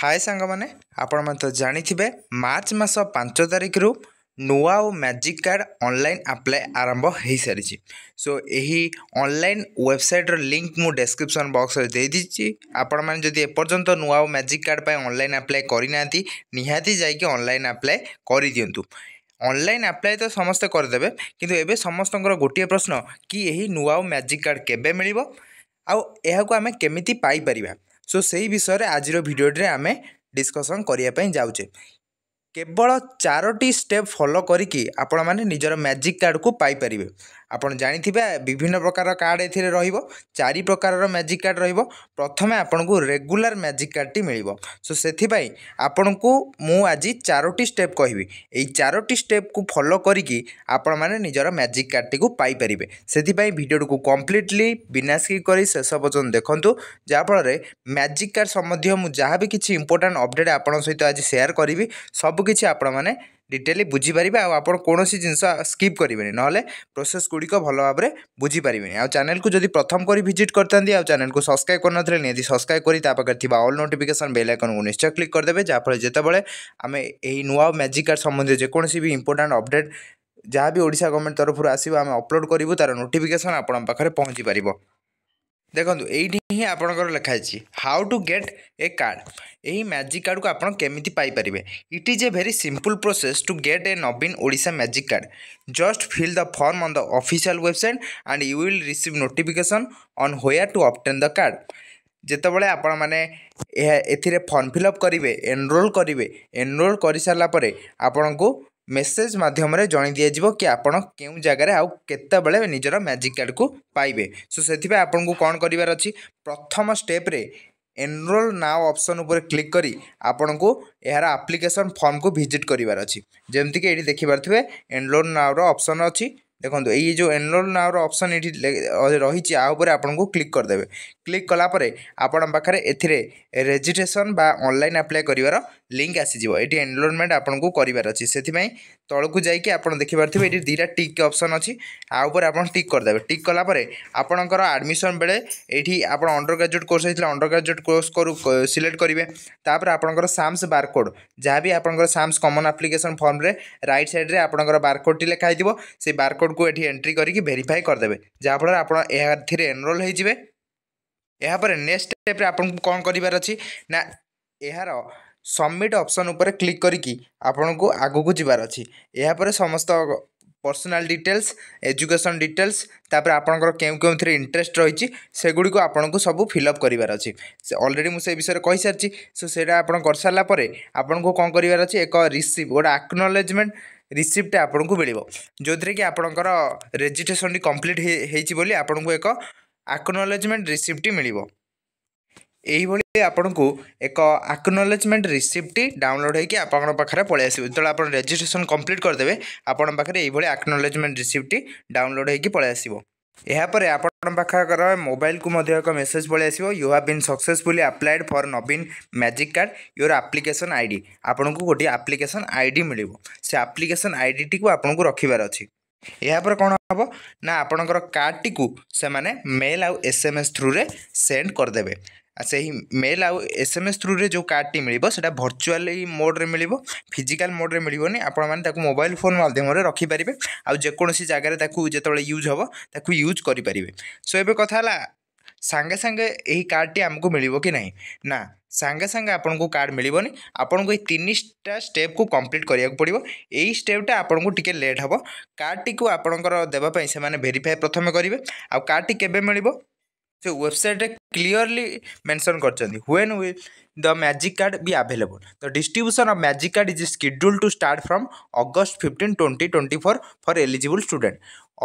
ହାଏ ସାଙ୍ଗମାନେ ଆପଣମାନେ ତ ଜାଣିଥିବେ ମାର୍ଚ୍ଚ ମାସ ପାଞ୍ଚ ତାରିଖରୁ Nua O magic card online apply ଆରମ୍ଭ ହୋଇସାରିଛି ସୋ ଏହି ଅନଲାଇନ୍ ୱେବସାଇଟ୍ର ଲିଙ୍କ୍ ମୁଁ ଡେସ୍କ୍ରିପସନ୍ ବକ୍ସରେ ଦେଇଦେଇଛି ଆପଣମାନେ ଯଦି ଏପର୍ଯ୍ୟନ୍ତ ନୂଆ ଓ ମ୍ୟାଜିକ୍ କାର୍ଡ଼ ପାଇଁ ଅନଲାଇନ୍ ଆପ୍ଲାଏ କରିନାହାନ୍ତି ନିହାତି ଯାଇକି ଅନଲାଇନ୍ ଆପ୍ଲାଏ କରିଦିଅନ୍ତୁ ଅନଲାଇନ୍ ଆପ୍ଲାଏ ତ ସମସ୍ତେ କରିଦେବେ କିନ୍ତୁ ଏବେ ସମସ୍ତଙ୍କର ଗୋଟିଏ ପ୍ରଶ୍ନ କି ଏହି ନୂଆ ଓ ମ୍ୟାଜିକ୍ କାର୍ଡ଼ କେବେ ମିଳିବ ଆଉ ଏହାକୁ ଆମେ କେମିତି ପାଇପାରିବା ସୋ ସେଇ ବିଷୟରେ ଆଜିର ଭିଡ଼ିଓଟିରେ ଆମେ ଡିସ୍କସନ୍ କରିବା ପାଇଁ ଯାଉଛେ କେବଳ ଚାରୋଟି ଷ୍ଟେପ୍ ଫଲୋ କରିକି ଆପଣମାନେ ନିଜର ମ୍ୟାଜିକ୍ କାର୍ଡ଼କୁ ପାଇପାରିବେ ଆପଣ ଜାଣିଥିବେ ବିଭିନ୍ନ ପ୍ରକାର କାର୍ଡ଼ ଏଥିରେ ରହିବ ଚାରି ପ୍ରକାରର ମ୍ୟାଜିକ୍ କାର୍ଡ଼ ରହିବ ପ୍ରଥମେ ଆପଣଙ୍କୁ ରେଗୁଲାର ମ୍ୟାଜିକ୍ କାର୍ଡ଼ଟି ମିଳିବ ସୋ ସେଥିପାଇଁ ଆପଣଙ୍କୁ ମୁଁ ଆଜି ଚାରୋଟି ଷ୍ଟେପ୍ କହିବି ଏଇ ଚାରୋଟି ଷ୍ଟେପ୍କୁ ଫଲୋ କରିକି ଆପଣମାନେ ନିଜର ମ୍ୟାଜିକ୍ କାର୍ଡ଼ଟିକୁ ପାଇପାରିବେ ସେଥିପାଇଁ ଭିଡ଼ିଓଟିକୁ କମ୍ପ୍ଲିଟଲି ବିନା ସ୍କିପ୍ କରି ଶେଷ ପର୍ଯ୍ୟନ୍ତ ଦେଖନ୍ତୁ ଯାହାଫଳରେ ମ୍ୟାଜିକ୍ କାର୍ଡ଼ ସମ୍ବନ୍ଧୀୟ ମୁଁ ଯାହା ବି କିଛି ଇମ୍ପୋର୍ଟାଣ୍ଟ ଅପଡ଼େଟ୍ ଆପଣଙ୍କ ସହିତ ଆଜି ସେୟାର କରିବି ସବୁକିଛି ଆପଣମାନେ ডিটেলি বুঝিপারে আপনার কোণী জিনিস স্কিপ করবে নহলে প্রোসেস গুড়িক ভালো ভাবে বুঝিপারে আানেল যদি প্রথম করে ভিজিট করতে আানেল সবসক্রাইব করে নিহতি সবসক্রাইব করে তা পাখে থাকা অল নোটিফিকেসন বেল আইকন কু নিশ্চয় ক্লিক করেদেবে যাফলে যেতবে আমি এই নূয় ম্যাজিক কার্ড সম্বন্ধে যেকোন বি ইম্পর্টাট অপডেট যা বি ওড়শা গভর্নমেন্ট তরফর আসবে আমি অপলোড করবু তার নোটিফিকেসন আপনার পাখে পৌঁছি পারিব ଦେଖନ୍ତୁ ଏଇଠି ହିଁ ଆପଣଙ୍କର ଲେଖା ହେଇଛି how to get a card ଏହି ମ୍ୟାଜିକ୍ କାର୍ଡ଼କୁ ଆପଣ କେମିତି ପାଇପାରିବେ it is a very simple process to get a ନବୀନ Odisha magic card just fill the form on the official website and you will receive notification on where to obtain the card ଯେତେବେଳେ ଆପଣମାନେ ଏହା ଏଥିରେ form fill up କରିବେ enrol କରିବେ enrol କରିସାରିଲା ପରେ ଆପଣଙ୍କୁ ମେସେଜ୍ ମାଧ୍ୟମରେ ଜଣାଇ ଦିଆଯିବ କି ଆପଣ କେଉଁ ଜାଗାରେ ଆଉ କେତେବେଳେ ନିଜର ମ୍ୟାଜିକ୍ କାର୍ଡ଼କୁ ପାଇବେ ସୋ ସେଥିପାଇଁ ଆପଣଙ୍କୁ କ'ଣ କରିବାର ଅଛି ପ୍ରଥମ ଷ୍ଟେପ୍ରେ ଏନରୋଲ୍ ନାଓ ଅପସନ୍ ଉପରେ କ୍ଲିକ୍ କରି ଆପଣଙ୍କୁ ଏହାର ଆପ୍ଲିକେସନ୍ ଫର୍ମକୁ ଭିଜିଟ୍ କରିବାର ଅଛି ଯେମିତିକି ଏଇଠି ଦେଖିପାରୁଥିବେ ଏନରୋଲ୍ ନାଓର ଅପସନ୍ ଅଛି ଦେଖନ୍ତୁ ଏଇ ଯେଉଁ ଏନରୋଲ୍ ନାଓର ଅପସନ୍ ଏଠି ରହିଛି ଆ ଉପରେ ଆପଣଙ୍କୁ କ୍ଲିକ୍ କରିଦେବେ କ୍ଲିକ୍ କଲାପରେ ଆପଣଙ୍କ ପାଖରେ ଏଥିରେ ରେଜିଷ୍ଟ୍ରେସନ୍ ବା ଅନଲାଇନ୍ ଆପ୍ଲାଏ କରିବାର ଲିଙ୍କ୍ ଆସିଯିବ ଏଠି ଏନରୋଲମେଣ୍ଟ ଆପଣଙ୍କୁ କରିବାର ଅଛି ସେଥିପାଇଁ ତଳକୁ ଯାଇକି ଆପଣ ଦେଖିପାରୁଥିବେ ଏଠି ଦୁଇଟା ଟିକ୍ ଅପସନ୍ ଅଛି ଆ ଉପରେ ଆପଣ ଟିକ୍ କରିଦେବେ ଟିକ୍ କଲାପରେ ଆପଣଙ୍କର ଆଡ଼ମିସନ୍ ବେଳେ ଏଇଠି ଆପଣ ଅଣ୍ଡର ଗ୍ରାଜୁଏଟ୍ କୋର୍ସ ହେଇଥିଲା ଅଣ୍ଡର ଗ୍ରାଜୁଏଟ୍ କୋର୍ସ କରୁ ସିଲେକ୍ଟ କରିବେ ତାପରେ ଆପଣଙ୍କର ସାମ୍ସ ବାରକୋଡ଼ ଯାହା ବି ଆପଣଙ୍କର ସାମ୍ସ କମନ୍ ଆପ୍ଲିକେସନ୍ ଫର୍ମରେ ରାଇଟ୍ ସାଇଡ଼୍ରେ ଆପଣଙ୍କର ବାରକୋଡ଼ଟି ଲେଖା ହେଇଥିବ ସେଇ ବାରକୋଡ଼ କୋଡ଼୍କୁ ଏଠି ଏଣ୍ଟ୍ରି କରିକି ଭେରିଫାଏ କରିଦେବେ ଯାହାଫଳରେ ଆପଣ ଏଥିରେ ଏନରୋଲ୍ ହୋଇଯିବେ ଏହାପରେ ନେକ୍ସଟ ଷ୍ଟେପ୍ରେ ଆପଣଙ୍କୁ କ'ଣ କରିବାର ଅଛି ନା ଏହାର ସବମିଟ୍ ଅପସନ୍ ଉପରେ କ୍ଲିକ୍ କରିକି ଆପଣଙ୍କୁ ଆଗକୁ ଯିବାର ଅଛି ଏହାପରେ ସମସ୍ତ ପର୍ସନାଲ ଡିଟେଲ୍ସ ଏଜୁକେସନ୍ ଡିଟେଲ୍ସ ତାପରେ ଆପଣଙ୍କର କେଉଁ କେଉଁଥିରେ ଇଣ୍ଟରେଷ୍ଟ ରହିଛି ସେଗୁଡ଼ିକ ଆପଣଙ୍କୁ ସବୁ ଫିଲଅପ୍ କରିବାର ଅଛି ଅଲରେଡ଼ି ମୁଁ ସେ ବିଷୟରେ କହିସାରିଛି ସୋ ସେଇଟା ଆପଣ କରିସାରିଲା ପରେ ଆପଣଙ୍କୁ କ'ଣ କରିବାର ଅଛି ଏକ ରିସିପ୍ଟ ଗୋଟେ ଆକ୍ନୋଲେଜମେଣ୍ଟ ରିସିପ୍ଟଟା ଆପଣଙ୍କୁ ମିଳିବ ଯେଉଁଥିରେ କି ଆପଣଙ୍କର ରେଜିଷ୍ଟ୍ରେସନଟି କମ୍ପ୍ଲିଟ୍ ହେଇଛି ବୋଲି ଆପଣଙ୍କୁ ଏକ ଆକ୍ନୋଲେଜମେଣ୍ଟ ରିସିପ୍ଟଟି ମିଳିବ ଏହିଭଳି ଆପଣଙ୍କୁ ଏକ ଆକ୍ନୋଲେଜମେଣ୍ଟ ରିସିପ୍ଟଟି ଡାଉନଲୋଡ଼ ହେଇକି ଆପଣଙ୍କ ପାଖରେ ପଳାଇ ଆସିବ ଯେତେବେଳେ ଆପଣ ରେଜିଷ୍ଟ୍ରେସନ କମ୍ପ୍ଲିଟ୍ କରିଦେବେ ଆପଣଙ୍କ ପାଖରେ ଏହିଭଳି ଆକ୍ନୋଲେଜମେଣ୍ଟ ରିସିପ୍ଟଟି ଡାଉନଲୋଡ଼ ହେଇକି ପଳାଇ ଆସିବ ଏହାପରେ ଆପଣଙ୍କ ପାଖର ମୋବାଇଲକୁ ମଧ୍ୟ ଏକ ମେସେଜ ପଳେଇ ଆସିବ you have been successfully applied for ନବୀନ magic card your application I D ଆପଣଙ୍କୁ ଗୋଟିଏ ଆପ୍ଲିକେସନ୍ ଆଇ ଡ଼ି ମିଳିବ ସେ ଆପ୍ଲିକେସନ୍ ଆଇଡ଼ିଟିକୁ ଆପଣଙ୍କୁ ରଖିବାର ଅଛି ଏହାପରେ କ'ଣ ହେବ ନା ଆପଣଙ୍କର କାର୍ଡ଼ଟିକୁ ସେମାନେ ମେଲ୍ ଆଉ ଏସ୍ ଏମ୍ ଏସ୍ ଥ୍ରୁରେ ସେଣ୍ଡ କରିଦେବେ ᱥᱮᱦᱤ মেলা এসেমեսټرure જો കാർഡ് টি মিলিবো সেটা ভার্চুয়াললি মোড রে মিলিবো ফিজিক্যাল মোড রে মিলিবো নি আপন মানে তাক মোবাইল ফোন মাধ্যমে রে রাখি পারিবে আউ জে কোনসি জাগারে তাকো জেতবে ইউজ হবো তাকো ইউজ করি পারিবে সো এইবে কথালা সাঙ্গে সাঙ্গে এই കാർഡ് টি আমগো মিলিবো কি নাই না সাঙ্গে সাঙ্গে আপনগো কার্ড মিলিবো নি আপনগো এই 3 টা স্টেপ কো কমপ্লিট করিয়া পড়িবো এই স্টেপটা আপনগো টিকে লেট হবো কার্ড টি কো আপনগর দেবা পাই সে মানে ভেরিফাই প্রথমে করিবে আউ কার্ড টি কেবে মিলিবো ସେ ୱେବସାଇଟ୍ରେ କ୍ଲିଅରଲି ମେନସନ୍ କରିଛନ୍ତି when will the magic card be available the distribution of magic card is schedule to start from August fifteen twenty twenty four for eligible student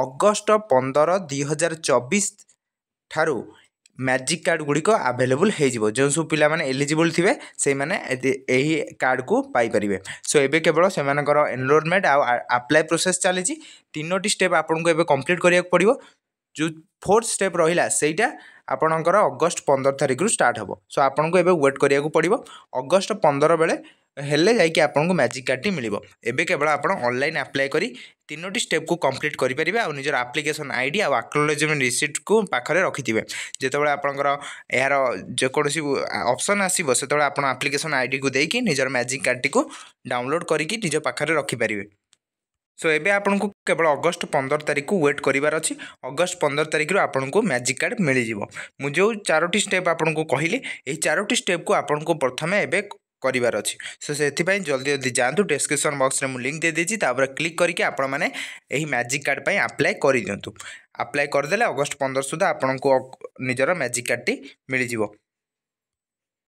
ଅଗଷ୍ଟ ପନ୍ଦର ଦୁଇହଜାର ଚବିଶ ଠାରୁ ମ୍ୟାଜିକ୍ କାର୍ଡ଼ ଗୁଡ଼ିକ ଆଭେଲେବୁଲ୍ ହେଇଯିବ ଯେଉଁ ସବୁ ପିଲାମାନେ ଏଲିଜିବୁଲ୍ ଥିବେ ସେଇମାନେ ଏହି କାର୍ଡ଼କୁ ପାଇପାରିବେ ସୋ ଏବେ କେବଳ ସେମାନଙ୍କର ଏନରୋଲମେଣ୍ଟ ଆଉ ଆପ୍ଲାଏ ପ୍ରୋସେସ୍ ଚାଲିଛି ତିନୋଟି ଷ୍ଟେପ୍ ଆପଣଙ୍କୁ ଏବେ କମ୍ପ୍ଲିଟ୍ କରିବାକୁ ପଡ଼ିବ ଯେଉଁ ଫୋର୍ଥ ଷ୍ଟେପ୍ ରହିଲା ସେଇଟା ଆପଣଙ୍କର ଅଗଷ୍ଟ ପନ୍ଦର ତାରିଖରୁ ଷ୍ଟାର୍ଟ ହେବ ସୋ ଆପଣଙ୍କୁ ଏବେ ୱେଟ୍ କରିବାକୁ ପଡ଼ିବ ଅଗଷ୍ଟ ପନ୍ଦର ବେଳେ ହେଲେ ଯାଇକି ଆପଣଙ୍କୁ ମ୍ୟାଜିକ୍ କାର୍ଡ଼ଟି ମିଳିବ ଏବେ କେବଳ ଆପଣ ଅନଲାଇନ୍ ଆପ୍ଲାଏ କରି ତିନୋଟି ଷ୍ଟେପ୍କୁ କମ୍ପ୍ଲିଟ୍ କରିପାରିବେ ଆଉ ନିଜର ଆପ୍ଲିକେସନ୍ ଆଇ ଡ଼ି ଆଉ ଆକ୍ନୋଲେଜମେଣ୍ଟ ରିସିପ୍ଟକୁ ପାଖରେ ରଖିଥିବେ ଯେତେବେଳେ ଆପଣଙ୍କର ଏହାର ଯେକୌଣସି ଅପସନ୍ ଆସିବ ସେତେବେଳେ ଆପଣ ଆପ୍ଲିକେସନ୍ ଆଇଡ଼ିକୁ ଦେଇକି ନିଜର ମ୍ୟାଜିକ୍ କାର୍ଡ଼ଟିକୁ ଡାଉନଲୋଡ଼୍ କରିକି ନିଜ ପାଖରେ ରଖିପାରିବେ সো এবে আপনার কেবল অগস্ট পনের তারিখ ওয়েট করবার অছি অগস্ট পনের তারিখর আপনার ম্যাজিক কার্ড মিলিযোগ মু যে চারোটি স্টেপ আপনার কহিলি এই চারোটি স্টেপক আপনার প্রথমে এবে করবার অছি সো সেই জলদি জলদি যাতে ডেসক্রিপশন বক্সরে মু লিঙ্ক দিয়ে দিয়েছি তাপরে ক্লিক করি আপনার মানে এই ম্যাজিক কার্ড পাই আপ্লাই করে দিও আপ্লাই করেদেলে অগস্ট পনের সুদ্ধা আপনার নিজের ম্যাজিক কার্ডটি মিলিযোগ